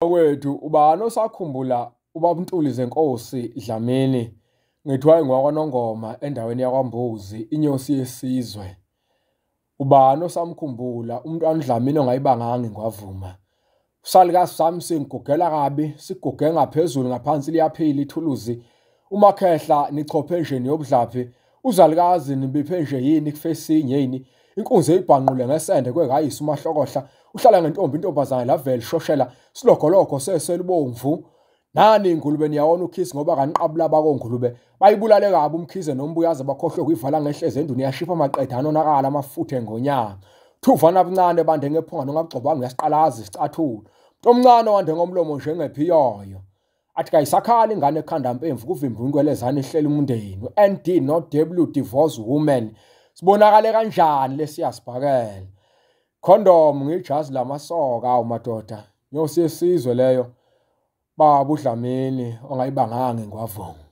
Bakwethu ubani osakhumbula ubabNtuli zeNkosi Dlamini ngethiwa ngowakwaNongoma endaweni yakwaMbuzi inyosi yesizwe? Ubani osamkhumbula umntwana uDlamini ongayibanganga ingwavuma? Usalukasi sami singigugela kabi siguge ngaphezulu ngaphansi liyaphila ithuluzi uMakhehla nichophe nje niyobudlaphi uzalukazi nibiphe nje yini kufe sinye yini? inkunzi eyibhanqule ngesende kwekayise umahlokohla uhlala ngentombi intombazane lavele shoshela silogolokho seselibomvu nani ingulube niyawona ukhisi ngoba kaniqabula abakongulube bayibulale kabi umkhize nombuyazi bakhohlwe kuyivala ngehleze enduni yashipha amaqeda anonakala amafuthe ngonyaka thuvana buncane bande ngephunga nongagcobanga uyasiqalazi sicathulo mntomncane wande ngomlomo njengephiyoyo athi kayisakhali ingane ekhanda mpemvu kuvimba inkwelezane ihleli umndeni u-nd no-w divorce woman sibonakale kanjani lesiyasibhakela condom ngijazi lamasoka umadoda nyosiyesizwe leyo baba udlamini ongayibanganga ngwavunga